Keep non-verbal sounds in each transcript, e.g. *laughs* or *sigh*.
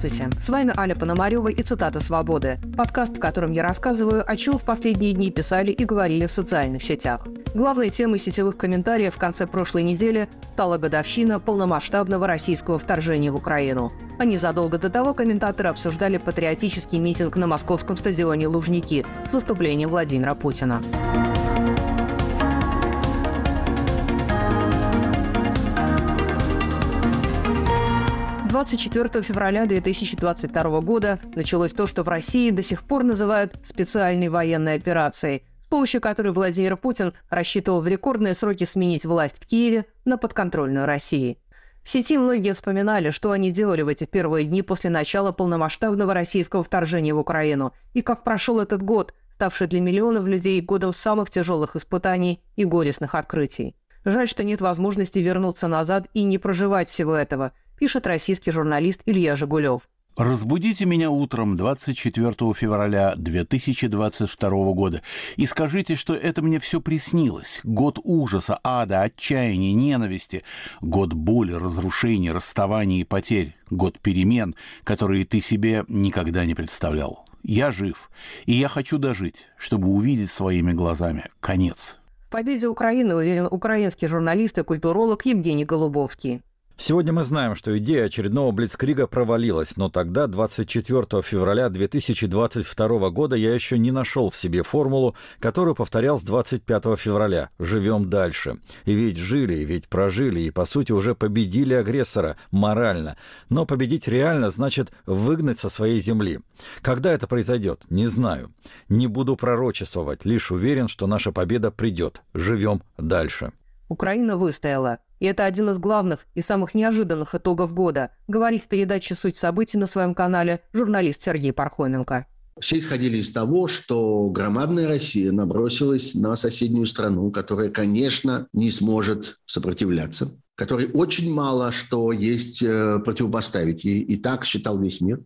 Здравствуйте, с вами Аля Пономарева и «Цитата свободы» – подкаст, в котором я рассказываю, о чем в последние дни писали и говорили в социальных сетях. Главной темой сетевых комментариев в конце прошлой недели стала годовщина полномасштабного российского вторжения в Украину. А незадолго до того комментаторы обсуждали патриотический митинг на московском стадионе «Лужники» с выступлением Владимира Путина. 24 февраля 2022 года началось то, что в России до сих пор называют специальной военной операцией, с помощью которой Владимир Путин рассчитывал в рекордные сроки сменить власть в Киеве на подконтрольную России. В сети многие вспоминали, что они делали в эти первые дни после начала полномасштабного российского вторжения в Украину и как прошел этот год, ставший для миллионов людей годом самых тяжелых испытаний и горестных открытий. Жаль, что нет возможности вернуться назад и не проживать всего этого, пишет российский журналист Илья Жигулев. Разбудите меня утром 24 февраля 2022 года и скажите, что это мне все приснилось. Год ужаса, ада, отчаяния, ненависти. Год боли, разрушений, расставаний и потерь. Год перемен, которые ты себе никогда не представлял. Я жив, и я хочу дожить, чтобы увидеть своими глазами конец. В победе Украины уверен украинский журналист и культуролог Евгений Голубовский. Сегодня мы знаем, что идея очередного Блицкрига провалилась, но тогда, 24 февраля 2022 года, я еще не нашел в себе формулу, которую повторял с 25 февраля «Живем дальше». И ведь жили, и ведь прожили, и, по сути, уже победили агрессора морально. Но победить реально значит выгнать со своей земли. Когда это произойдет, не знаю. Не буду пророчествовать, лишь уверен, что наша победа придет. Живем дальше. Украина выстояла. И это один из главных и самых неожиданных итогов года, говорит в передаче «Суть событий» на своем канале журналист Сергей Пархоменко. Все исходили из того, что громадная Россия набросилась на соседнюю страну, которая, конечно, не сможет сопротивляться, которой очень мало что есть э, противопоставить. И, и так считал весь мир.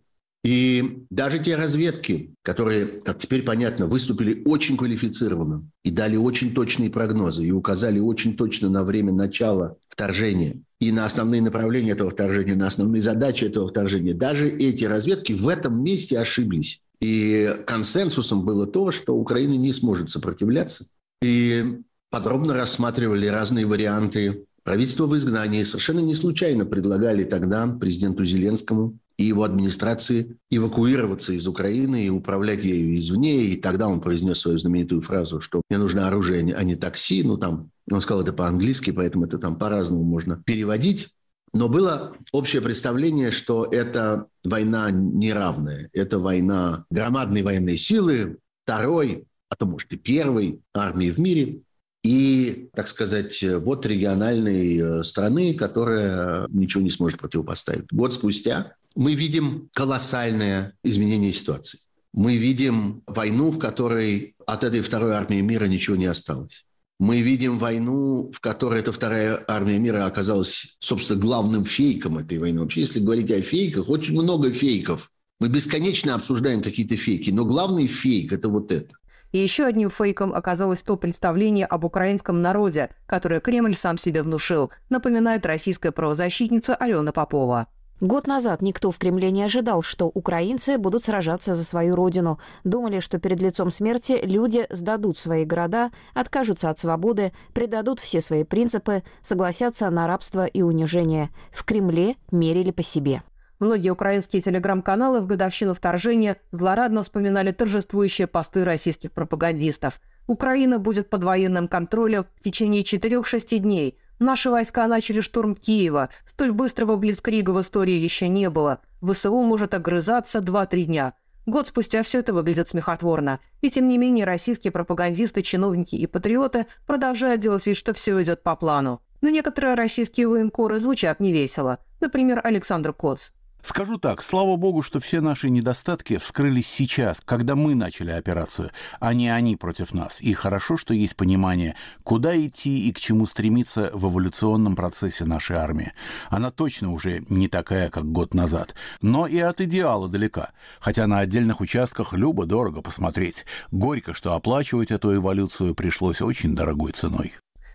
И даже те разведки, которые, как теперь понятно, выступили очень квалифицированно и дали очень точные прогнозы и указали очень точно на время начала вторжения и на основные направления этого вторжения, на основные задачи этого вторжения, даже эти разведки в этом месте ошиблись. И консенсусом было то, что Украина не сможет сопротивляться. И подробно рассматривали разные варианты Правительство в изгнании совершенно не случайно предлагали тогда президенту Зеленскому и его администрации эвакуироваться из Украины и управлять ею извне. И тогда он произнес свою знаменитую фразу, что мне нужно оружие, а не такси. Ну, там, он сказал это по-английски, поэтому это там по-разному можно переводить. Но было общее представление, что это война неравная. Это война громадной военной силы, второй, а то, может, и первой армии в мире. И, так сказать, вот региональной э, страны, которая ничего не сможет противопоставить. Год спустя мы видим колоссальное изменение ситуации. Мы видим войну, в которой от этой второй армии мира ничего не осталось. Мы видим войну, в которой эта вторая армия мира оказалась, собственно, главным фейком этой войны. Вообще, если говорить о фейках, очень много фейков. Мы бесконечно обсуждаем какие-то фейки, но главный фейк – это вот это. И еще одним фейком оказалось то представление об украинском народе, которое Кремль сам себе внушил, напоминает российская правозащитница Алена Попова. Год назад никто в Кремле не ожидал, что украинцы будут сражаться за свою родину. Думали, что перед лицом смерти люди сдадут свои города, откажутся от свободы, предадут все свои принципы, согласятся на рабство и унижение. В Кремле мерили по себе. Многие украинские телеграм-каналы в годовщину вторжения злорадно вспоминали торжествующие посты российских пропагандистов. Украина будет под военным контролем в течение 4-6 дней – Наши войска начали штурм Киева. Столь быстрого блицкрига в истории еще не было. ВСУ может огрызаться 2-3 дня. Год спустя все это выглядит смехотворно. И тем не менее российские пропагандисты, чиновники и патриоты продолжают делать вид, что все идет по плану. Но некоторые российские военкоры звучат невесело. Например, Александр Коц. Скажу так, слава богу, что все наши недостатки вскрылись сейчас, когда мы начали операцию, а не они против нас. И хорошо, что есть понимание, куда идти и к чему стремиться в эволюционном процессе нашей армии. Она точно уже не такая, как год назад. Но и от идеала далека. Хотя на отдельных участках любо-дорого посмотреть. Горько, что оплачивать эту эволюцию пришлось очень дорогой ценой.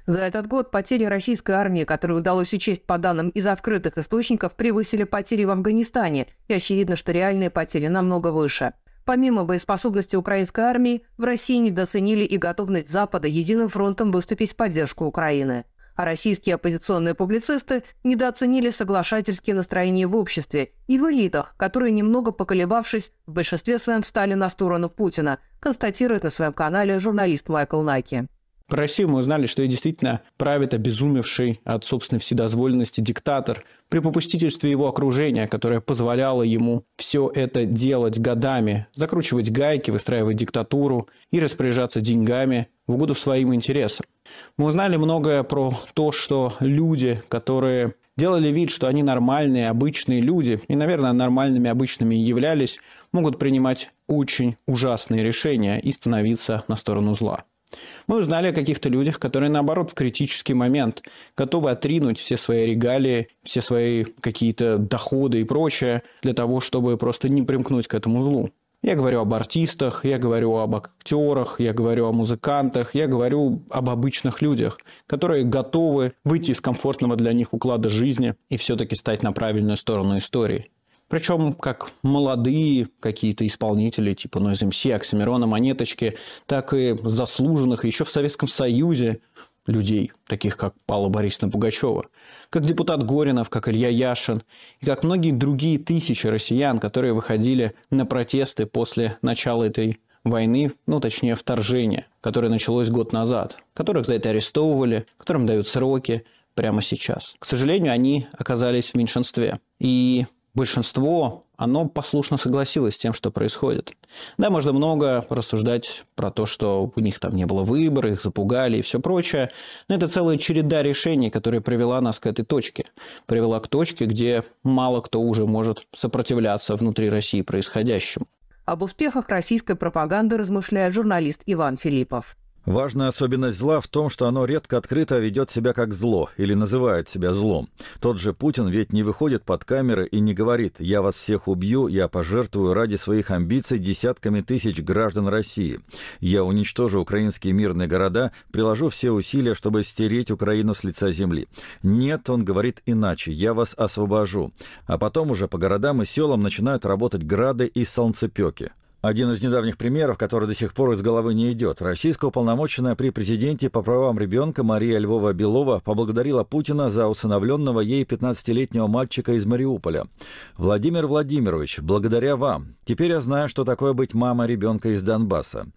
За этот год потери российской армии, которые удалось учесть по данным из открытых источников, превысили потери в Афганистане, и очевидно, что реальные потери намного выше. Помимо боеспособности украинской армии, в России недооценили и готовность Запада единым фронтом выступить в поддержку Украины. А российские оппозиционные публицисты недооценили соглашательские настроения в обществе и в элитах, которые, немного поколебавшись, в большинстве своем встали на сторону Путина, констатирует на своем канале журналист Майкл Наки. Про Россию мы узнали, что ее действительно правит обезумевший от собственной вседозволенности диктатор при попустительстве его окружения, которое позволяло ему все это делать годами, закручивать гайки, выстраивать диктатуру и распоряжаться деньгами в угоду своим интересам. Мы узнали многое про то, что люди, которые делали вид, что они нормальные, обычные люди, и, наверное, нормальными, обычными и являлись, могут принимать очень ужасные решения и становиться на сторону зла. Мы узнали о каких-то людях, которые, наоборот, в критический момент готовы отринуть все свои регалии, все свои какие-то доходы и прочее для того, чтобы просто не примкнуть к этому злу. Я говорю об артистах, я говорю об актерах, я говорю о музыкантах, я говорю об обычных людях, которые готовы выйти из комфортного для них уклада жизни и все-таки стать на правильную сторону истории. Причем как молодые какие-то исполнители, типа Noise ну, MC, Оксимирона, Монеточки, так и заслуженных еще в Советском Союзе людей, таких как Павла Борисовна Пугачева, как депутат Горинов, как Илья Яшин и как многие другие тысячи россиян, которые выходили на протесты после начала этой войны, ну точнее вторжения, которое началось год назад, которых за это арестовывали, которым дают сроки прямо сейчас. К сожалению, они оказались в меньшинстве. И большинство, оно послушно согласилось с тем, что происходит. Да, можно много рассуждать про то, что у них там не было выбора, их запугали и все прочее, но это целая череда решений, которая привела нас к этой точке. Привела к точке, где мало кто уже может сопротивляться внутри России происходящему. Об успехах российской пропаганды размышляет журналист Иван Филиппов. Важная особенность зла в том, что оно редко открыто а ведет себя как зло или называет себя злом. Тот же Путин ведь не выходит под камеры и не говорит «я вас всех убью, я пожертвую ради своих амбиций десятками тысяч граждан России. Я уничтожу украинские мирные города, приложу все усилия, чтобы стереть Украину с лица земли». Нет, он говорит иначе «я вас освобожу». А потом уже по городам и селам начинают работать грады и солнцепеки. Один из недавних примеров, который до сих пор из головы не идет. Российская уполномоченная при президенте по правам ребенка Мария Львова-Белова поблагодарила Путина за усыновленного ей 15-летнего мальчика из Мариуполя. «Владимир Владимирович, благодаря вам. Теперь я знаю, что такое быть мамой ребенка из Донбасса.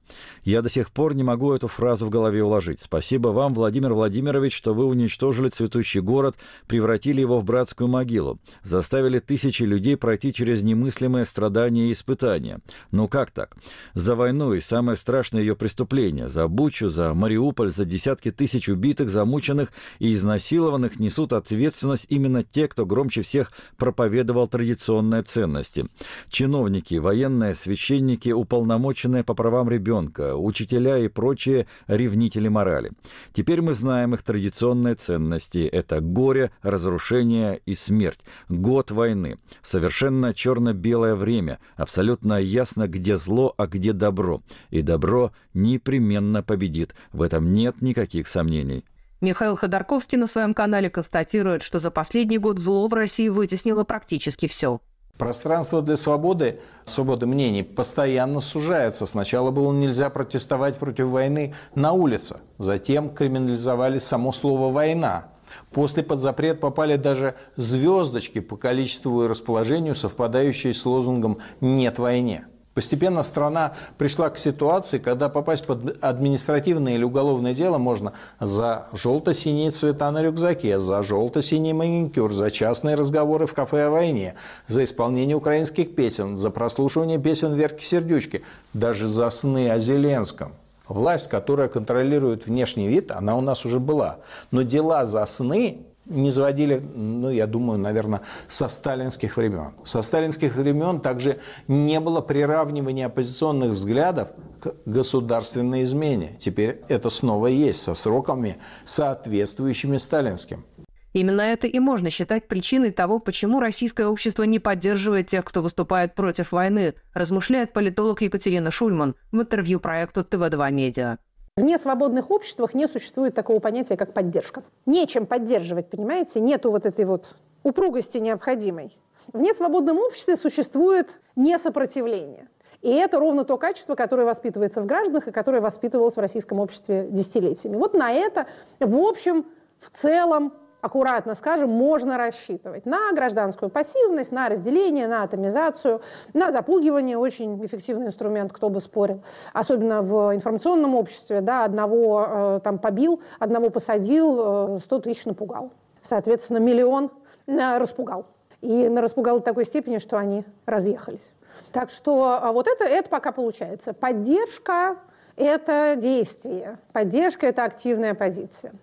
Я до сих пор не могу эту фразу в голове уложить. Спасибо вам, Владимир Владимирович, что вы уничтожили цветущий город, превратили его в братскую могилу, заставили тысячи людей пройти через немыслимые страдания и испытания. Но ну как так? За войну и самое страшное ее преступление, за Бучу, за Мариуполь, за десятки тысяч убитых, замученных и изнасилованных несут ответственность именно те, кто громче всех проповедовал традиционные ценности. Чиновники, военные, священники, уполномоченные по правам ребенка, учителя и прочие ревнители морали. Теперь мы знаем их традиционные ценности. Это горе, разрушение и смерть. Год войны. Совершенно черно-белое время. Абсолютно ясно, где где зло, а где добро. И добро непременно победит. В этом нет никаких сомнений. Михаил Ходорковский на своем канале констатирует, что за последний год зло в России вытеснило практически все. Пространство для свободы, свободы мнений постоянно сужается. Сначала было нельзя протестовать против войны на улице, затем криминализовали само слово «война». После под запрет попали даже звездочки по количеству и расположению, совпадающие с лозунгом «нет войне». Постепенно страна пришла к ситуации, когда попасть под административное или уголовное дело можно за желто-синие цвета на рюкзаке, за желто-синий маникюр, за частные разговоры в кафе о войне, за исполнение украинских песен, за прослушивание песен Верки Сердючки, даже за сны о Зеленском. Власть, которая контролирует внешний вид, она у нас уже была. Но дела за сны не заводили, ну, я думаю, наверное, со сталинских времен. Со сталинских времен также не было приравнивания оппозиционных взглядов к государственной измене. Теперь это снова есть со сроками, соответствующими сталинским. Именно это и можно считать причиной того, почему российское общество не поддерживает тех, кто выступает против войны, размышляет политолог Екатерина Шульман в интервью проекту ТВ-2 Медиа. В несвободных обществах не существует такого понятия, как поддержка. Нечем поддерживать, понимаете? Нету вот этой вот упругости необходимой. В несвободном обществе существует несопротивление. И это ровно то качество, которое воспитывается в гражданах и которое воспитывалось в российском обществе десятилетиями. Вот на это, в общем, в целом аккуратно скажем, можно рассчитывать на гражданскую пассивность, на разделение, на атомизацию, на запугивание. Очень эффективный инструмент, кто бы спорил. Особенно в информационном обществе. Да, одного э, там побил, одного посадил, 100 э, тысяч напугал. Соответственно, миллион распугал. И распугал до такой степени, что они разъехались. Так что э, вот это, это пока получается. Поддержка – это действие. Поддержка – это активная позиция.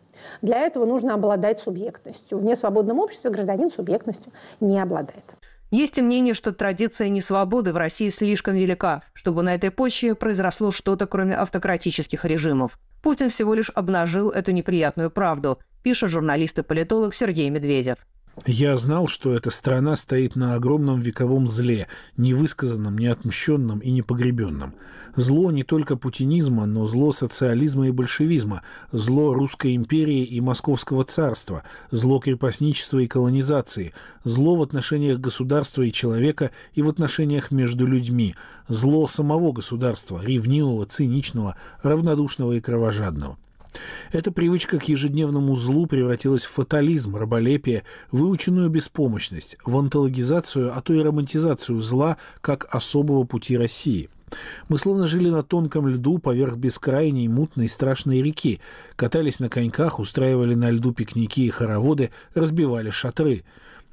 Для этого нужно обладать субъектностью. В несвободном обществе гражданин субъектностью не обладает. Есть и мнение, что традиция несвободы в России слишком велика, чтобы на этой почве произросло что-то, кроме автократических режимов. Путин всего лишь обнажил эту неприятную правду, пишет журналист и политолог Сергей Медведев. Я знал, что эта страна стоит на огромном вековом зле, невысказанном, неотмщенном и непогребенном. Зло не только путинизма, но зло социализма и большевизма, зло Русской империи и Московского царства, зло крепостничества и колонизации, зло в отношениях государства и человека и в отношениях между людьми, зло самого государства, ревнивого, циничного, равнодушного и кровожадного. Эта привычка к ежедневному злу превратилась в фатализм, раболепие, выученную беспомощность, в онтологизацию, а то и романтизацию зла как особого пути России – мы словно жили на тонком льду поверх бескрайней, мутной, страшной реки, катались на коньках, устраивали на льду пикники и хороводы, разбивали шатры.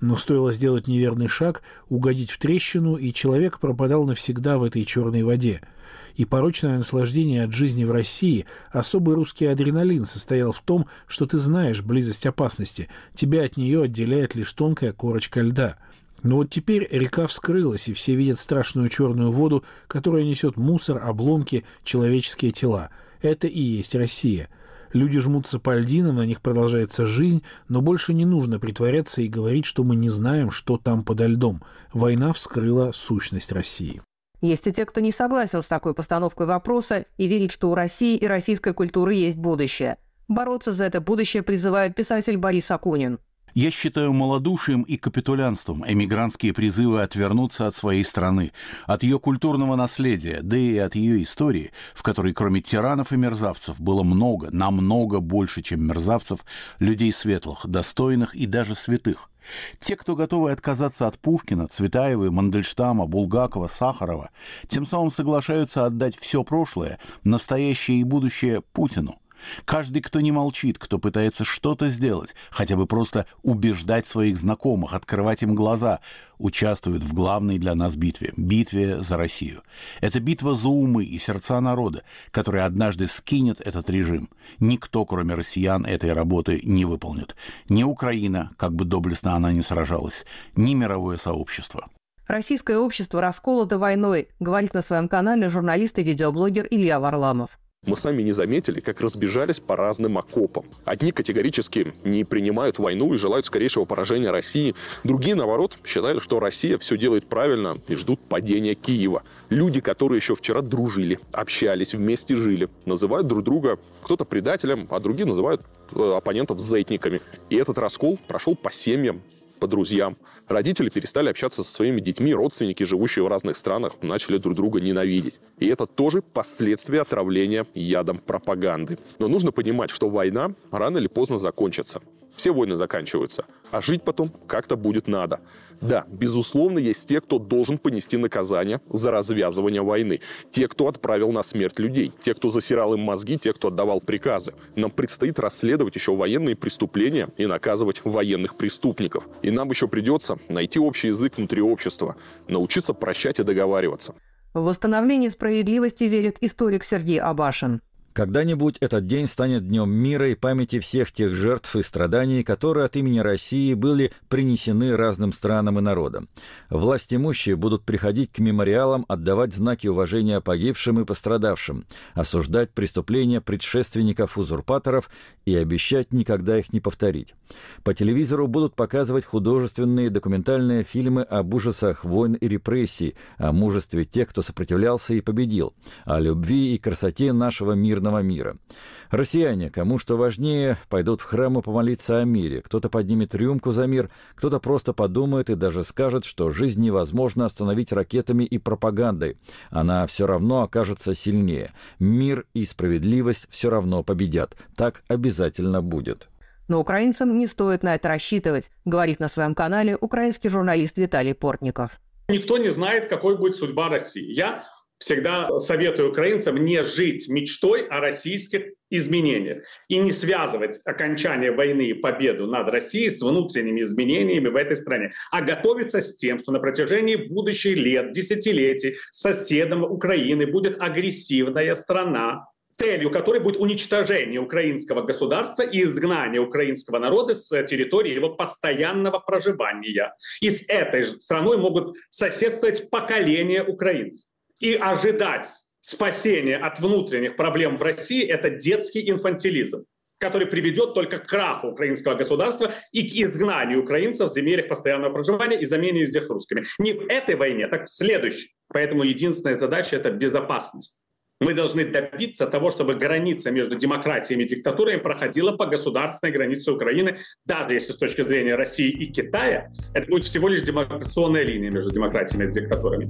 Но стоило сделать неверный шаг, угодить в трещину, и человек пропадал навсегда в этой черной воде – и порочное наслаждение от жизни в России, особый русский адреналин состоял в том, что ты знаешь близость опасности, тебя от нее отделяет лишь тонкая корочка льда. Но вот теперь река вскрылась, и все видят страшную черную воду, которая несет мусор, обломки, человеческие тела. Это и есть Россия. Люди жмутся по льдинам, на них продолжается жизнь, но больше не нужно притворяться и говорить, что мы не знаем, что там подо льдом. Война вскрыла сущность России. Есть и те, кто не согласен с такой постановкой вопроса и верит, что у России и российской культуры есть будущее. Бороться за это будущее призывает писатель Борис Акунин. Я считаю малодушием и капитулянством эмигрантские призывы отвернуться от своей страны, от ее культурного наследия, да и от ее истории, в которой кроме тиранов и мерзавцев было много, намного больше, чем мерзавцев, людей светлых, достойных и даже святых. Те, кто готовы отказаться от Пушкина, Цветаевой, Мандельштама, Булгакова, Сахарова, тем самым соглашаются отдать все прошлое, настоящее и будущее Путину – Каждый, кто не молчит, кто пытается что-то сделать, хотя бы просто убеждать своих знакомых, открывать им глаза, участвует в главной для нас битве – битве за Россию. Это битва за умы и сердца народа, которая однажды скинет этот режим. Никто, кроме россиян, этой работы не выполнит. Ни Украина, как бы доблестно она ни сражалась, ни мировое сообщество. Российское общество расколото войной, говорит на своем канале журналист и видеоблогер Илья Варламов мы сами не заметили, как разбежались по разным окопам. Одни категорически не принимают войну и желают скорейшего поражения России, другие, наоборот, считают, что Россия все делает правильно и ждут падения Киева. Люди, которые еще вчера дружили, общались, вместе жили, называют друг друга кто-то предателем, а другие называют э, оппонентов заитниками. И этот раскол прошел по семьям, по друзьям. Родители перестали общаться со своими детьми, родственники, живущие в разных странах, начали друг друга ненавидеть. И это тоже последствия отравления ядом пропаганды. Но нужно понимать, что война рано или поздно закончится все войны заканчиваются, а жить потом как-то будет надо. Да, безусловно, есть те, кто должен понести наказание за развязывание войны. Те, кто отправил на смерть людей, те, кто засирал им мозги, те, кто отдавал приказы. Нам предстоит расследовать еще военные преступления и наказывать военных преступников. И нам еще придется найти общий язык внутри общества, научиться прощать и договариваться. В восстановление справедливости верит историк Сергей Абашин. Когда-нибудь этот день станет днем мира и памяти всех тех жертв и страданий, которые от имени России были принесены разным странам и народам. Власть имущие будут приходить к мемориалам, отдавать знаки уважения погибшим и пострадавшим, осуждать преступления предшественников-узурпаторов и обещать никогда их не повторить. По телевизору будут показывать художественные документальные фильмы об ужасах войн и репрессий, о мужестве тех, кто сопротивлялся и победил, о любви и красоте нашего мирного мирного мира. Россияне, кому что важнее, пойдут в храмы помолиться о мире. Кто-то поднимет рюмку за мир, кто-то просто подумает и даже скажет, что жизнь невозможно остановить ракетами и пропагандой. Она все равно окажется сильнее. Мир и справедливость все равно победят. Так обязательно будет. Но украинцам не стоит на это рассчитывать, говорит на своем канале украинский журналист Виталий Портников. Никто не знает, какой будет судьба России. Я всегда советую украинцам не жить мечтой о российских изменениях и не связывать окончание войны и победу над Россией с внутренними изменениями в этой стране, а готовиться с тем, что на протяжении будущих лет, десятилетий соседом Украины будет агрессивная страна, целью которой будет уничтожение украинского государства и изгнание украинского народа с территории его постоянного проживания. И с этой же страной могут соседствовать поколения украинцев и ожидать спасения от внутренних проблем в России – это детский инфантилизм который приведет только к краху украинского государства и к изгнанию украинцев в землях постоянного проживания и замене из них русскими. Не в этой войне, так в следующей. Поэтому единственная задача – это безопасность. Мы должны добиться того, чтобы граница между демократиями и диктатурами проходила по государственной границе Украины, даже если с точки зрения России и Китая это будет всего лишь демаркационная линия между демократиями и диктатурами.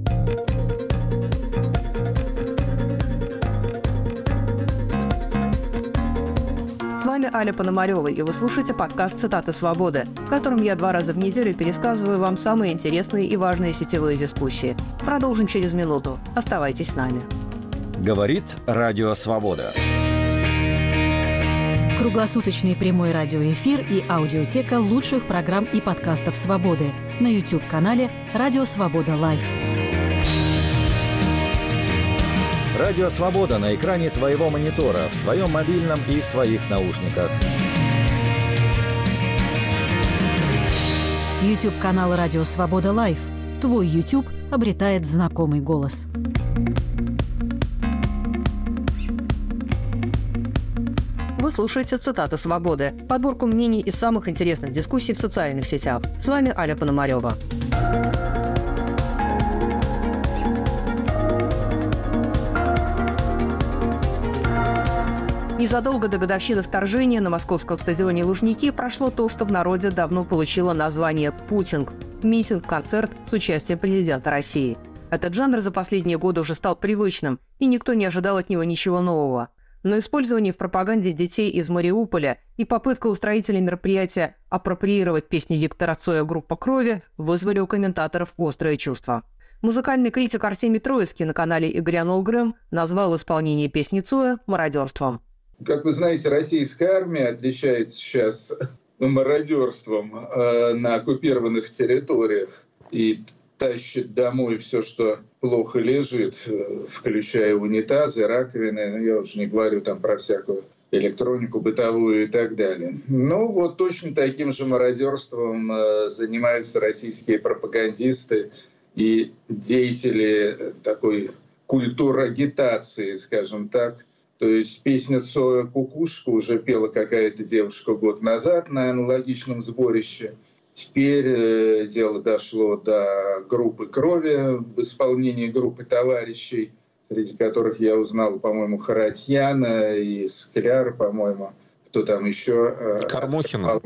вами Аля Пономарева, и вы слушаете подкаст «Цитаты свободы», в котором я два раза в неделю пересказываю вам самые интересные и важные сетевые дискуссии. Продолжим через минуту. Оставайтесь с нами. Говорит Радио Свобода. Круглосуточный прямой радиоэфир и аудиотека лучших программ и подкастов «Свободы» на YouTube-канале «Радио Свобода Лайф». Радио «Свобода» на экране твоего монитора, в твоем мобильном и в твоих наушниках. YouTube-канал «Радио Свобода Лайф». Твой YouTube обретает знакомый голос. Вы слушаете «Цитаты свободы» – подборку мнений из самых интересных дискуссий в социальных сетях. С вами Аля Пономарева. Незадолго до годовщины вторжения на московском стадионе «Лужники» прошло то, что в народе давно получило название «Путинг» – митинг-концерт с участием президента России. Этот жанр за последние годы уже стал привычным, и никто не ожидал от него ничего нового. Но использование в пропаганде детей из Мариуполя и попытка устроителей мероприятия апроприировать песню Виктора Цоя «Группа крови» вызвали у комментаторов острое чувство. Музыкальный критик Артемий Троицкий на канале Игоря Нолгрэм назвал исполнение песни Цоя мародерством. Как вы знаете, российская армия отличается сейчас *laughs* ну, мародерством э, на оккупированных территориях и тащит домой все, что плохо лежит, э, включая унитазы, раковины, ну, я уже не говорю там про всякую электронику бытовую и так далее. Ну вот точно таким же мародерством э, занимаются российские пропагандисты и деятели такой культуры агитации, скажем так, то есть песницу «Кукушку» уже пела какая-то девушка год назад на аналогичном сборище. Теперь э, дело дошло до группы «Крови» в исполнении группы товарищей, среди которых я узнал, по-моему, Харатьяна и Скляр, по-моему, кто там еще. Э, Кармухина.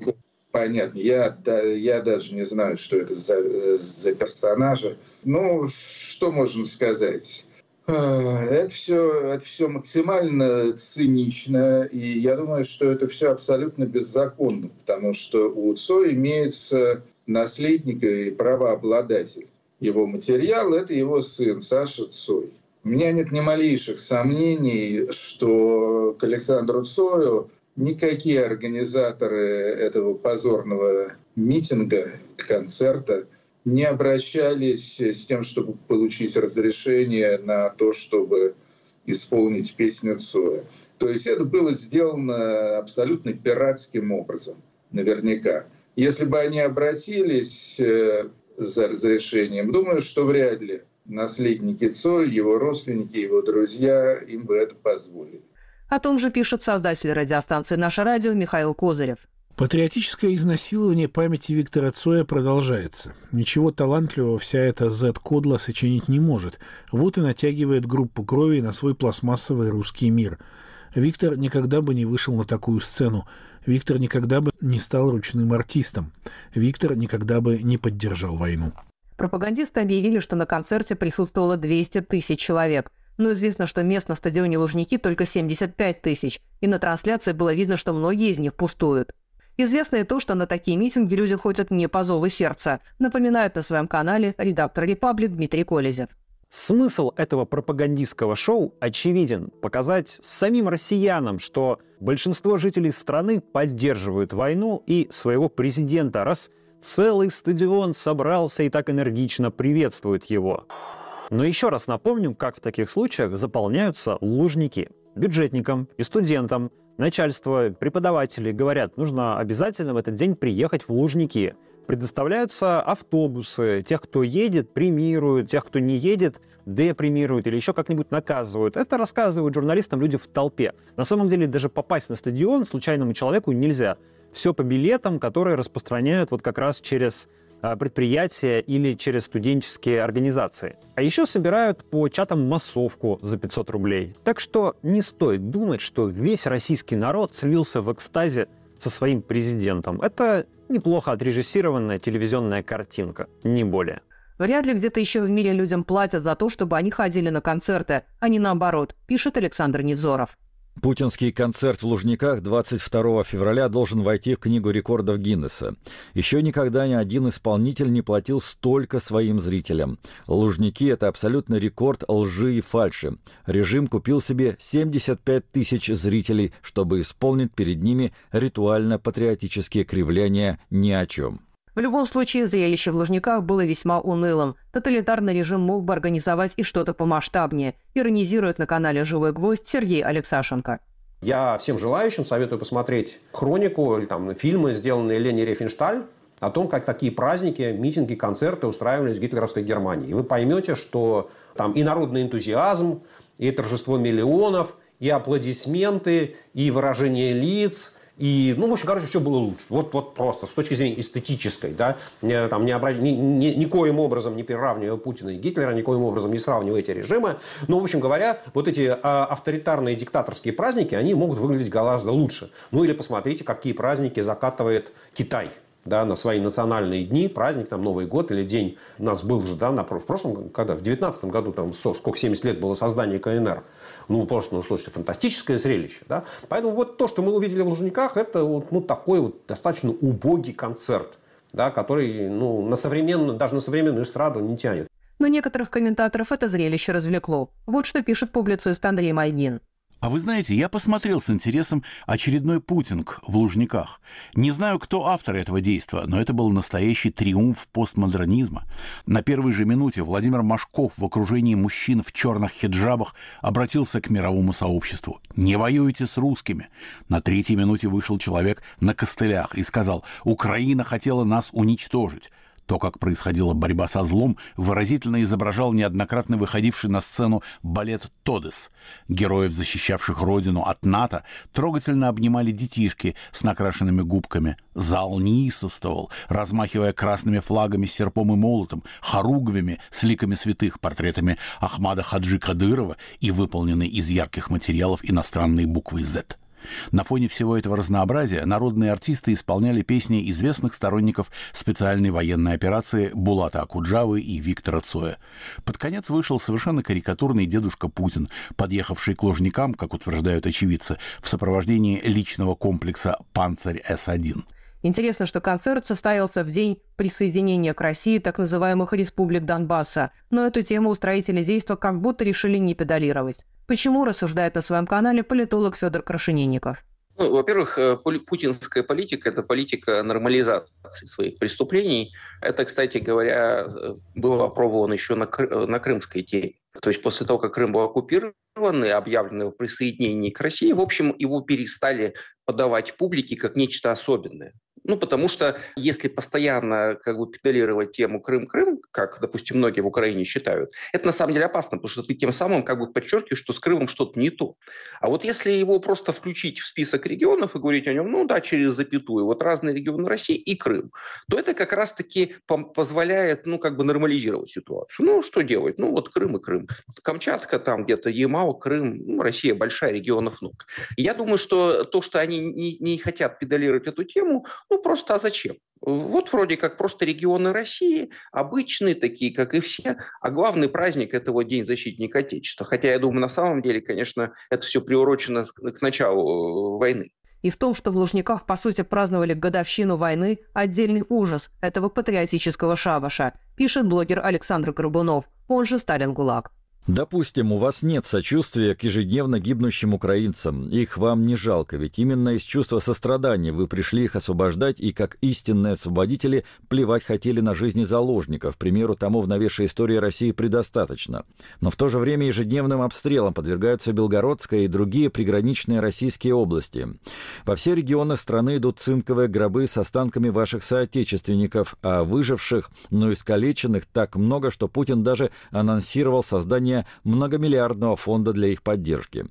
Понятно. Я, да, я даже не знаю, что это за, э, за персонажи. Ну, что можно сказать? А, это все, это все максимально цинично, и я думаю, что это все абсолютно беззаконно, потому что у ЦО имеется наследник и правообладатель. Его материал – это его сын Саша Цой. У меня нет ни малейших сомнений, что к Александру Цою никакие организаторы этого позорного митинга, концерта – не обращались с тем, чтобы получить разрешение на то, чтобы исполнить песню Цоя. То есть это было сделано абсолютно пиратским образом, наверняка. Если бы они обратились э, за разрешением, думаю, что вряд ли наследники Цоя, его родственники, его друзья им бы это позволили. О том же пишет создатель радиостанции «Наше радио» Михаил Козырев. Патриотическое изнасилование памяти Виктора Цоя продолжается. Ничего талантливого вся эта Z-кодла сочинить не может. Вот и натягивает группу крови на свой пластмассовый русский мир. Виктор никогда бы не вышел на такую сцену. Виктор никогда бы не стал ручным артистом. Виктор никогда бы не поддержал войну. Пропагандисты объявили, что на концерте присутствовало 200 тысяч человек – но известно, что мест на стадионе Лужники только 75 тысяч, и на трансляции было видно, что многие из них пустуют. Известно и то, что на такие митинги люди ходят не по зову сердца, напоминает на своем канале редактор «Репаблик» Дмитрий Колезев. Смысл этого пропагандистского шоу очевиден – показать самим россиянам, что большинство жителей страны поддерживают войну и своего президента, раз целый стадион собрался и так энергично приветствует его. Но еще раз напомним, как в таких случаях заполняются лужники бюджетникам и студентам, Начальство, преподаватели говорят, нужно обязательно в этот день приехать в Лужники. Предоставляются автобусы, тех, кто едет, премируют, тех, кто не едет, депримируют или еще как-нибудь наказывают. Это рассказывают журналистам люди в толпе. На самом деле даже попасть на стадион случайному человеку нельзя. Все по билетам, которые распространяют вот как раз через а, предприятия или через студенческие организации. А еще собирают по чатам массовку за 500 рублей. Так что не стоит думать, что весь российский народ слился в экстазе со своим президентом. Это неплохо отрежиссированная телевизионная картинка, не более. Вряд ли где-то еще в мире людям платят за то, чтобы они ходили на концерты, а не наоборот, пишет Александр Невзоров. Путинский концерт в Лужниках 22 февраля должен войти в Книгу рекордов Гиннесса. Еще никогда ни один исполнитель не платил столько своим зрителям. Лужники – это абсолютно рекорд лжи и фальши. Режим купил себе 75 тысяч зрителей, чтобы исполнить перед ними ритуально-патриотические кривления ни о чем. В любом случае, зрелище в Лужниках было весьма унылым. Тоталитарный режим мог бы организовать и что-то помасштабнее, иронизирует на канале «Живой гвоздь» Сергей Алексашенко. Я всем желающим советую посмотреть хронику или там фильмы, сделанные Лени Рефеншталь, о том, как такие праздники, митинги, концерты устраивались в гитлеровской Германии. И вы поймете, что там и народный энтузиазм, и торжество миллионов, и аплодисменты, и выражение лиц – и, ну, в общем, короче, все было лучше. Вот, вот просто с точки зрения эстетической, да, там, не образ... ни, ни, никоим образом не приравнивая Путина и Гитлера, никоим образом не сравнивая эти режимы. Но, в общем говоря, вот эти а, авторитарные диктаторские праздники, они могут выглядеть гораздо лучше. Ну, или посмотрите, какие праздники закатывает Китай да, на свои национальные дни, праздник, там, Новый год или день, у нас был же, да, на, в прошлом, когда, в 19 году, там, со, сколько, 70 лет было создание КНР, ну, просто, ну, слушайте, фантастическое зрелище, да, поэтому вот то, что мы увидели в Лужниках, это вот, ну, такой вот достаточно убогий концерт, да, который, ну, на современную, даже на современную эстраду не тянет. Но некоторых комментаторов это зрелище развлекло. Вот что пишет публицист Андрей Майнин. А вы знаете, я посмотрел с интересом очередной «Путинг» в Лужниках. Не знаю, кто автор этого действия, но это был настоящий триумф постмодернизма. На первой же минуте Владимир Машков в окружении мужчин в черных хиджабах обратился к мировому сообществу. «Не воюйте с русскими!» На третьей минуте вышел человек на костылях и сказал «Украина хотела нас уничтожить». То, как происходила борьба со злом, выразительно изображал неоднократно выходивший на сцену балет «Тодес». Героев, защищавших родину от НАТО, трогательно обнимали детишки с накрашенными губками. Зал неистовствовал, размахивая красными флагами, с серпом и молотом, хоругвями с ликами святых, портретами Ахмада Хаджи Кадырова и выполненной из ярких материалов иностранной буквы «З». На фоне всего этого разнообразия народные артисты исполняли песни известных сторонников специальной военной операции Булата Акуджавы и Виктора Цоя. Под конец вышел совершенно карикатурный дедушка Путин, подъехавший к ложникам, как утверждают очевидцы, в сопровождении личного комплекса «Панцирь-С1». Интересно, что концерт состоялся в день присоединения к России так называемых республик Донбасса, но эту тему устроители действия как будто решили не педалировать. Почему, рассуждает на своем канале политолог Федор Крашенинников. Ну, во-первых, э, путинская политика – это политика нормализации своих преступлений. Это, кстати говоря, э, было опробовано еще на, на крымской теме. То есть после того, как Крым был оккупирован и объявлено его присоединение к России, в общем, его перестали подавать публике как нечто особенное. Ну, потому что если постоянно как бы педалировать тему Крым-Крым, как, допустим, многие в Украине считают, это на самом деле опасно, потому что ты тем самым как бы подчеркиваешь, что с Крымом что-то не то. А вот если его просто включить в список регионов и говорить о нем, ну да, через запятую, вот разные регионы России и Крым, то это как раз-таки позволяет, ну, как бы нормализировать ситуацию. Ну, что делать? Ну, вот Крым и Крым. Крым. Камчатка там где-то, Ямал, Крым, ну, Россия большая, регионов много. Я думаю, что то, что они не, не хотят педалировать эту тему, ну просто а зачем? Вот вроде как просто регионы России, обычные такие, как и все, а главный праздник – это вот День защитника Отечества. Хотя я думаю, на самом деле, конечно, это все приурочено к началу э, войны. И в том, что в Лужниках, по сути, праздновали годовщину войны, отдельный ужас этого патриотического шабаша, пишет блогер Александр Горбунов – он же Сталин ГУЛАГ. Допустим, у вас нет сочувствия к ежедневно гибнущим украинцам. Их вам не жалко, ведь именно из чувства сострадания вы пришли их освобождать и, как истинные освободители, плевать хотели на жизни заложников. Примеру тому в новейшей истории России предостаточно. Но в то же время ежедневным обстрелам подвергаются Белгородская и другие приграничные российские области. Во все регионы страны идут цинковые гробы с останками ваших соотечественников, а выживших, но искалеченных так много, что Путин даже анонсировал создание многомиллиардного фонда для их поддержки.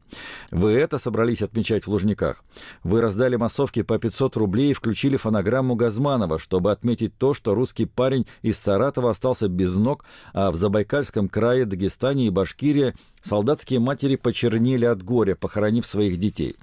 Вы это собрались отмечать в Лужниках. Вы раздали массовки по 500 рублей и включили фонограмму Газманова, чтобы отметить то, что русский парень из Саратова остался без ног, а в Забайкальском крае, Дагестане и Башкирии Солдатские матери почернели от горя, похоронив своих детей.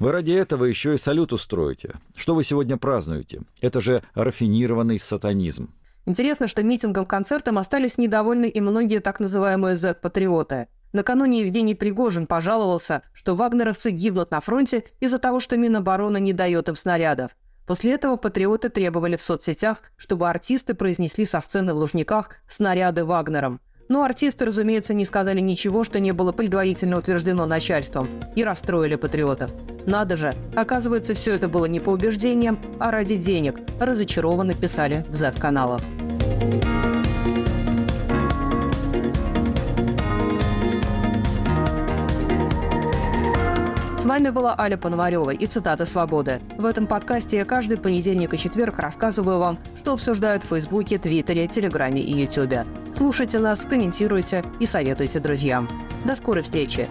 Вы ради этого еще и салют устроите. Что вы сегодня празднуете? Это же рафинированный сатанизм. Интересно, что митингом концертом остались недовольны и многие так называемые Z-патриоты. Накануне Евгений Пригожин пожаловался, что вагнеровцы гибнут на фронте из-за того, что Минобороны не дает им снарядов. После этого патриоты требовали в соцсетях, чтобы артисты произнесли со сцены в Лужниках «Снаряды Вагнером». Но артисты, разумеется, не сказали ничего, что не было предварительно утверждено начальством, и расстроили патриотов. Надо же, оказывается, все это было не по убеждениям, а ради денег, разочарованно писали в Z-каналах. С вами была Аля Пономарева и цитата свободы. В этом подкасте я каждый понедельник и четверг рассказываю вам, что обсуждают в Фейсбуке, Твиттере, Телеграме и Ютубе. Слушайте нас, комментируйте и советуйте друзьям. До скорой встречи!